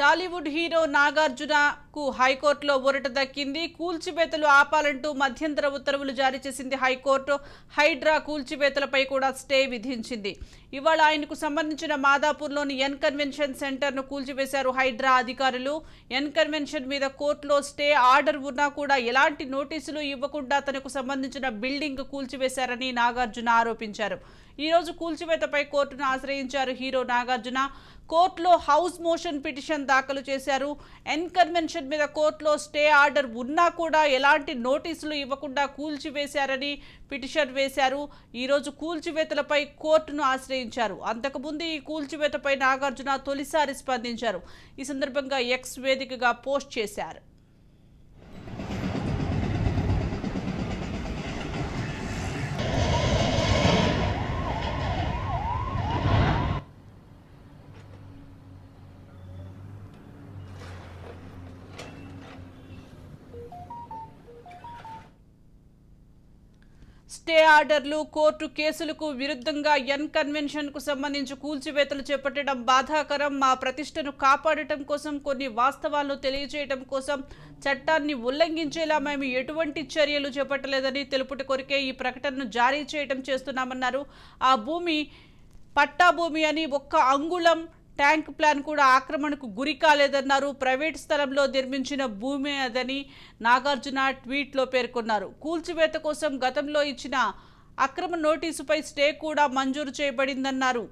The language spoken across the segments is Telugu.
టాలీవుడ్ హీరో నాగార్జునకు హైకోర్టులో ఒరట దక్కింది కూల్చివేతలు ఆపాలంటూ మధ్యంతర ఉత్తర్వులు జారీ చేసింది హైకోర్టు హైడ్రా కూల్చివేతలపై కూడా స్టే విధించింది ఇవాళ ఆయనకు సంబంధించిన మాదాపూర్లోని ఎన్ కన్వెన్షన్ సెంటర్ను కూల్చివేశారు హైడ్రా అధికారులు ఎన్ కన్వెన్షన్ మీద కోర్టులో స్టే ఆర్డర్ ఉన్నా కూడా ఎలాంటి నోటీసులు ఇవ్వకుండా తనకు సంబంధించిన బిల్డింగ్ కూల్చివేశారని నాగార్జున ఆరోపించారు ఈరోజు కూల్చివేతపై కోర్టును ఆశ్రయించారు హీరో నాగార్జున కోర్టులో హౌస్ మోషన్ పిటిషన్ దాఖలు చేశారు ఎన్ కన్వెన్షన్ మీద కోర్టులో స్టే ఆర్డర్ ఉన్నా కూడా ఎలాంటి నోటీసులు ఇవ్వకుండా కూల్చివేశారని పిటిషన్ వేశారు ఈరోజు కూల్చివేతలపై కోర్టును ఆశ్రయించారు అంతకుముందు ఈ కూల్చివేతపై నాగార్జున తొలిసారి స్పందించారు ఈ సందర్భంగా ఎక్స్ వేదికగా పోస్ట్ చేశారు స్టే ఆర్డర్లు కోర్టు కేసులకు విరుద్ధంగా ఎన్ సంబంధించి కూల్చివేతలు చేపట్టడం బాధాకరం మా ప్రతిష్టను కాపాడటం కోసం కొన్ని వాస్తవాలను తెలియజేయడం కోసం చట్టాన్ని ఉల్లంఘించేలా మేము ఎటువంటి చర్యలు చేపట్టలేదని తెలుపుట కొరికే ఈ ప్రకటనను జారీ చేయడం చేస్తున్నామన్నారు ఆ భూమి పట్టా భూమి అని ఒక్క అంగుళం ట్యాంక్ ప్లాన్ కూడా ఆక్రమణకు గురి కాలేదన్నారు ప్రైవేట్ స్థలంలో నిర్మించిన భూమి అదని నాగార్జున ట్వీట్లో పేర్కొన్నారు కూల్చివేత కోసం గతంలో ఇచ్చిన అక్రమ నోటీసుపై స్టే కూడా మంజూరు చేయబడిందన్నారు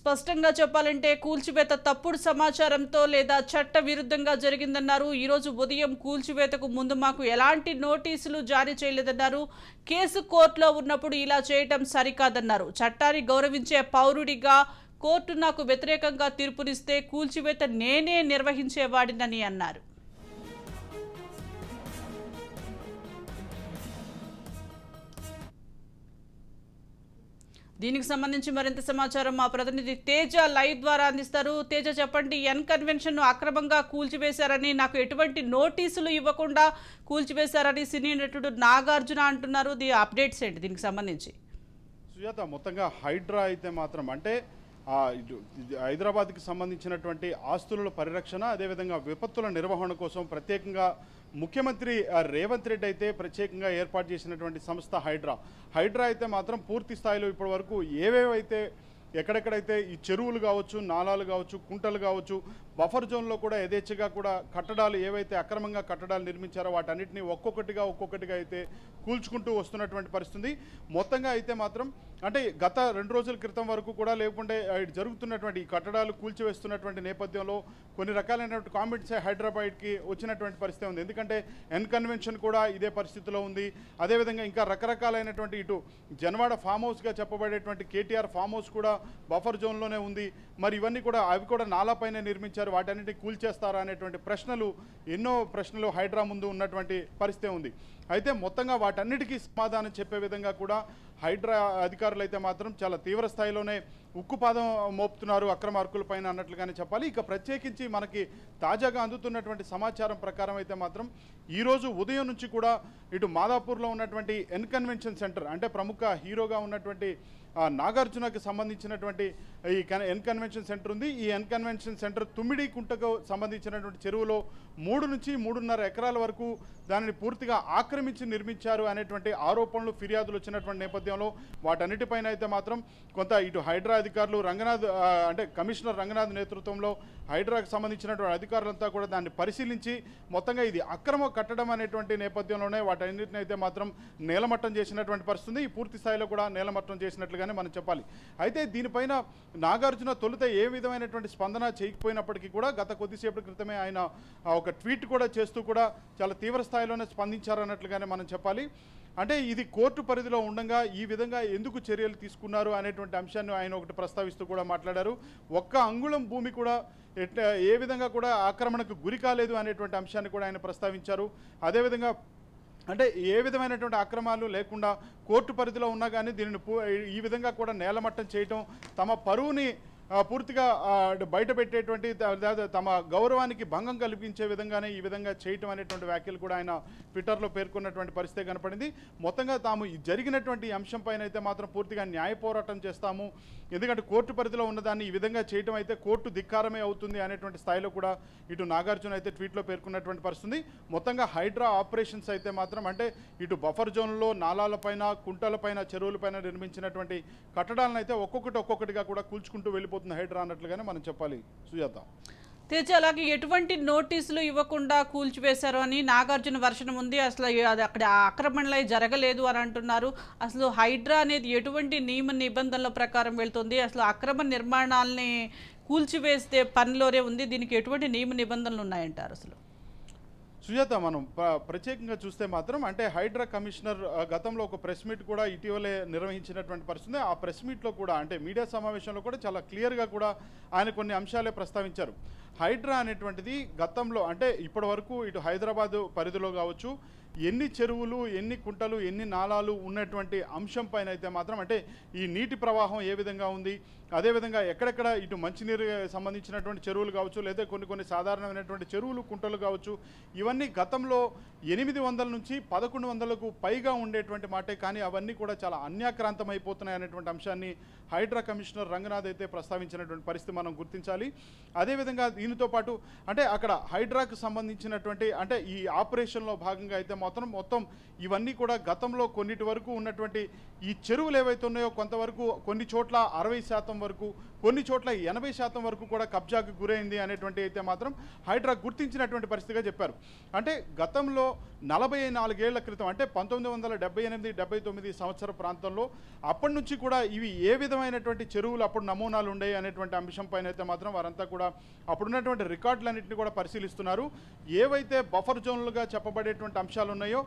స్పష్టంగా చెప్పాలంటే కూల్చివేత తప్పుడు సమాచారంతో లేదా చట్ట విరుద్ధంగా జరిగిందన్నారు ఈరోజు ఉదయం కూల్చివేతకు ముందు మాకు ఎలాంటి నోటీసులు జారీ చేయలేదన్నారు కేసు కోర్టులో ఉన్నప్పుడు ఇలా చేయటం సరికాదన్నారు చట్టాన్ని గౌరవించే పౌరుడిగా కోర్టు నాకు వ్యతిరేకంగా తీర్పునిస్తే కూల్చివేత నేనే నిర్వహించేవాడినని అన్నారు దీనికి సంబంధించి మరింత సమాచారం మా ప్రతినిధి తేజ లైవ్ ద్వారా అందిస్తారు తేజ చెప్పండి ఎన్ కన్వెన్షన్ ను అక్రమంగా కూల్చివేశారని నాకు ఎటువంటి నోటీసులు ఇవ్వకుండా కూల్చివేశారని సినీ నటుడు నాగార్జున అంటున్నారు ది అప్డేట్స్ ఏంటి దీనికి సంబంధించి సుజాత మొత్తంగా హైడ్రా అయితే మాత్రం అంటే హైదరాబాద్కి సంబంధించినటువంటి ఆస్తుల పరిరక్షణ అదేవిధంగా విపత్తుల నిర్వహణ కోసం ప్రత్యేకంగా ముఖ్యమంత్రి రేవంత్ రెడ్డి అయితే ప్రత్యేకంగా ఏర్పాటు చేసినటువంటి సంస్థ హైడ్రా హైడ్రా అయితే మాత్రం పూర్తి స్థాయిలో ఇప్పటి వరకు ఏవేవైతే ఎక్కడెక్కడైతే ఈ చెరువులు కావచ్చు నాలాలు కావచ్చు కుంటలు కావచ్చు బఫర్ జోన్లో కూడా యథేచ్ఛగా కూడా కట్టడాలు ఏవైతే అక్రమంగా కట్టడాలు నిర్మించారో వాటన్నిటిని ఒక్కొక్కటిగా ఒక్కొక్కటిగా అయితే కూల్చుకుంటూ వస్తున్నటువంటి పరిస్థితి మొత్తంగా అయితే మాత్రం అంటే గత రెండు రోజుల క్రితం వరకు కూడా లేకుంటే జరుగుతున్నటువంటి ఈ కట్టడాలు కూల్చివేస్తున్నటువంటి నేపథ్యంలో కొన్ని రకాలైనటువంటి కామెంట్స్ హైదరాబాద్కి వచ్చినటువంటి పరిస్థితి ఉంది ఎందుకంటే ఎన్ కన్వెన్షన్ కూడా ఇదే పరిస్థితిలో ఉంది అదేవిధంగా ఇంకా రకరకాలైనటువంటి ఇటు జనవాడ ఫామ్ హౌస్గా చెప్పబడేటువంటి కేటీఆర్ ఫామ్ హౌస్ కూడా బఫర్ జోన్లోనే ఉంది మరి ఇవన్నీ కూడా అవి కూడా నాలాపైనే నిర్మించారు వాటన్నిటిని కూల్చేస్తారా అనేటువంటి ప్రశ్నలు ఎన్నో ప్రశ్నలు హైడ్రా ముందు ఉన్నటువంటి పరిస్థితి ఉంది అయితే మొత్తంగా వాటన్నిటికీ సమాధానం చెప్పే విధంగా కూడా హైడ్రా అధికారులు అయితే మాత్రం చాలా తీవ్ర స్థాయిలోనే ఉక్కుపాదం మోపుతున్నారు అక్రమ అర్కుల పైన అన్నట్లుగానే చెప్పాలి ఇక ప్రత్యేకించి మనకి తాజాగా అందుతున్నటువంటి సమాచారం ప్రకారం అయితే మాత్రం ఈరోజు ఉదయం నుంచి కూడా ఇటు మాదాపూర్లో ఉన్నటువంటి ఎన్కన్వెన్షన్ సెంటర్ అంటే ప్రముఖ హీరోగా ఉన్నటువంటి నాగార్జునకు సంబంధించినటువంటి ఈ ఎన్కన్వెన్షన్ సెంటర్ ఉంది ఈ ఎన్కన్వెన్షన్ సెంటర్ తుమ్మిడి కుంటకు సంబంధించినటువంటి చెరువులో మూడు నుంచి మూడున్నర ఎకరాల వరకు దానిని పూర్తిగా ఆక్రమించి నిర్మించారు అనేటువంటి ఆరోపణలు ఫిర్యాదులు వచ్చినటువంటి నేపథ్యం నేపథ్యంలో వాటన్నిటిపైన అయితే మాత్రం కొంత ఇటు హైడ్రా అధికారులు రంగనాథ్ అంటే కమిషనర్ రంగనాథ్ నేతృత్వంలో హైడ్రాకు సంబంధించినటువంటి అధికారులంతా కూడా దాన్ని పరిశీలించి మొత్తంగా ఇది అక్రమ కట్టడం అనేటువంటి నేపథ్యంలోనే వాటన్నిటిని అయితే మాత్రం నేలమట్టం చేసినటువంటి పరిస్థితుంది ఈ పూర్తి స్థాయిలో కూడా నేలమట్టం చేసినట్లుగానే మనం చెప్పాలి అయితే దీనిపైన నాగార్జున తొలుత ఏ విధమైనటువంటి స్పందన చేయకపోయినప్పటికీ కూడా గత కొద్దిసేపటి క్రితమే ఆయన ఒక ట్వీట్ కూడా చేస్తూ కూడా చాలా తీవ్ర స్థాయిలోనే స్పందించారన్నట్లుగానే మనం చెప్పాలి అంటే ఇది కోర్టు పరిధిలో ఉండగా ఈ విధంగా ఎందుకు చర్యలు తీసుకున్నారు అనేటువంటి అంశాన్ని ఆయన ఒకటి ప్రస్తావిస్తూ కూడా మాట్లాడారు ఒక్క అంగుళం భూమి కూడా ఏ విధంగా కూడా ఆక్రమణకు గురి కాలేదు అనేటువంటి అంశాన్ని కూడా ఆయన ప్రస్తావించారు అదేవిధంగా అంటే ఏ విధమైనటువంటి అక్రమాలు లేకుండా కోర్టు పరిధిలో ఉన్నా కానీ దీనిని ఈ విధంగా కూడా నేలమట్టం చేయటం తమ పరువుని పూర్తిగా బయట పెట్టేటువంటి తమ గౌరవానికి భంగం కల్పించే విధంగానే ఈ విధంగా చేయటం అనేటువంటి వ్యాఖ్యలు కూడా ఆయన ట్విట్టర్లో పేర్కొన్నటువంటి పరిస్థితి కనపడింది మొత్తంగా తాము జరిగినటువంటి అంశం పైన అయితే మాత్రం పూర్తిగా న్యాయ పోరాటం చేస్తాము ఎందుకంటే కోర్టు పరిధిలో ఉన్నదాన్ని ఈ విధంగా చేయటం అయితే కోర్టు ధిక్కారమే అవుతుంది అనేటువంటి స్థాయిలో కూడా ఇటు నాగార్జున అయితే ట్వీట్లో పేర్కొన్నటువంటి పరిస్థితి మొత్తంగా హైడ్రా ఆపరేషన్స్ అయితే మాత్రం అంటే ఇటు బఫర్ జోన్లో నాలాలపైన కుంటలపైన చెరువులపైన నిర్మించినటువంటి కట్టడాలను అయితే ఒక్కొక్కటి ఒక్కొక్కటిగా కూడా కూల్చుకుంటూ వెళ్ళిపోతుంది పడిపోతుంది హైడ్రా అన్నట్లుగానే మనం చెప్పాలి సుజాత తేజ అలాగే ఎటువంటి నోటీసులు ఇవ్వకుండా కూల్చివేశారు అని నాగార్జున వర్షం ఉంది అసలు అది అక్కడ ఆక్రమణలై జరగలేదు అని అంటున్నారు అసలు హైడ్రా అనేది ఎటువంటి నియమ నిబంధనల ప్రకారం వెళ్తుంది అసలు అక్రమ నిర్మాణాలని కూల్చివేస్తే పనిలోనే ఉంది దీనికి ఎటువంటి నియమ నిబంధనలు ఉన్నాయంటారు అసలు సుజాత మనం ప్రత్యేకంగా చూస్తే మాత్రం అంటే హైడ్రా కమిషనర్ గతంలో ఒక ప్రెస్ మీట్ కూడా ఇటీవలే నిర్వహించినటువంటి పరిస్థితి ఆ ప్రెస్ మీట్లో కూడా అంటే మీడియా సమావేశంలో కూడా చాలా క్లియర్గా కూడా ఆయన కొన్ని అంశాలే ప్రస్తావించారు హైడ్రా అనేటువంటిది గతంలో అంటే ఇప్పటి వరకు ఇటు హైదరాబాద్ పరిధిలో కావచ్చు ఎన్ని చెరువులు ఎన్ని కుంటలు ఎన్ని నాళాలు ఉన్నటువంటి అంశం పైన అయితే మాత్రం అంటే ఈ నీటి ప్రవాహం ఏ విధంగా ఉంది అదేవిధంగా ఎక్కడెక్కడ ఇటు మంచినీరు సంబంధించినటువంటి చెరువులు కావచ్చు లేదా కొన్ని కొన్ని సాధారణమైనటువంటి చెరువులు కుంటలు కావచ్చు ఇవన్నీ గతంలో ఎనిమిది వందల నుంచి పదకొండు వందలకు పైగా ఉండేటువంటి మాటే కానీ అవన్నీ కూడా చాలా అన్యాక్రాంతమైపోతున్నాయి అనేటువంటి అంశాన్ని హైడ్రా కమిషనర్ రంగనాథ్ అయితే ప్రస్తావించినటువంటి పరిస్థితి మనం గుర్తించాలి అదేవిధంగా దీనితో పాటు అంటే అక్కడ హైడ్రాకు సంబంధించినటువంటి అంటే ఈ ఆపరేషన్లో భాగంగా అయితే మొత్తం మొత్తం ఇవన్నీ కూడా గతంలో కొన్నిటి వరకు ఉన్నటువంటి ఈ చెరువులు ఏవైతే ఉన్నాయో కొంతవరకు కొన్ని చోట్ల అరవై శాతం వరకు కొన్ని చోట్ల ఎనభై శాతం వరకు కూడా కబ్జాకు గురైంది అనేటువంటి అయితే మాత్రం హైడ్రా గుర్తించినటువంటి పరిస్థితిగా చెప్పారు అంటే గతంలో నలభై నాలుగేళ్ల క్రితం అంటే పంతొమ్మిది వందల డెబ్బై ఎనిమిది డెబ్బై తొమ్మిది సంవత్సర ప్రాంతంలో అప్పటి నుంచి కూడా ఇవి ఏ విధమైనటువంటి చెరువులు అప్పుడు నమూనాలు ఉండేవి అనేటువంటి అంశం పైన అయితే మాత్రం వారంతా కూడా అప్పుడున్నటువంటి రికార్డులన్నింటినీ కూడా పరిశీలిస్తున్నారు ఏవైతే బఫర్ జోన్లుగా చెప్పబడేటువంటి అంశాలు ఉన్నాయో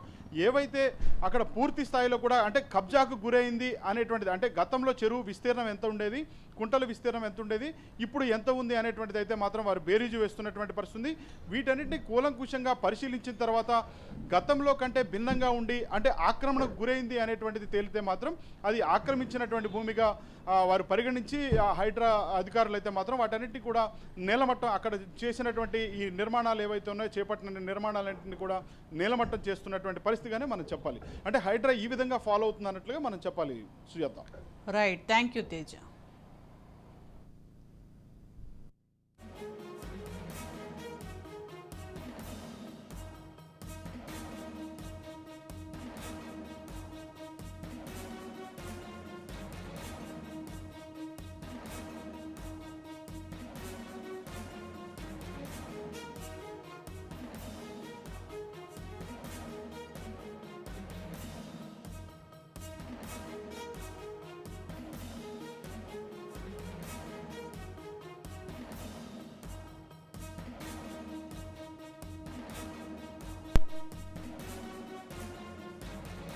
ఏవైతే అక్కడ పూర్తి స్థాయిలో కూడా అంటే కబ్జాకు గురైంది అనేటువంటిది అంటే గతంలో చెరువు విస్తీర్ణం ఎంత ఉండేది కుంటల విస్తీర్ణం ఎంత ఉండేది ఇప్పుడు ఎంత ఉంది అనేటువంటిది అయితే మాత్రం వారు బేరీజు వేస్తున్నటువంటి పరిస్థితి వీటన్నిటిని కూలంకుశంగా పరిశీలించిన తర్వాత గతంలో కంటే భిన్నంగా ఉండి అంటే ఆక్రమణకు గురైంది అనేటువంటిది తేలితే మాత్రం అది ఆక్రమించినటువంటి భూమిగా వారు పరిగణించి హైడ్రా అధికారులు అయితే మాత్రం వాటన్నిటిని కూడా నేలమట్టం అక్కడ చేసినటువంటి ఈ నిర్మాణాలు ఏవైతే ఉన్నాయో చేపట్టిన నిర్మాణాలన్నింటినీ కూడా నేలమట్టం చేస్తున్నటువంటి పరిస్థితిగానే మనం చెప్పాలి అంటే హైడ్రా ఈ విధంగా ఫాలో అవుతుంది అన్నట్లుగా మనం చెప్పాలి Sujatha right thank you Teja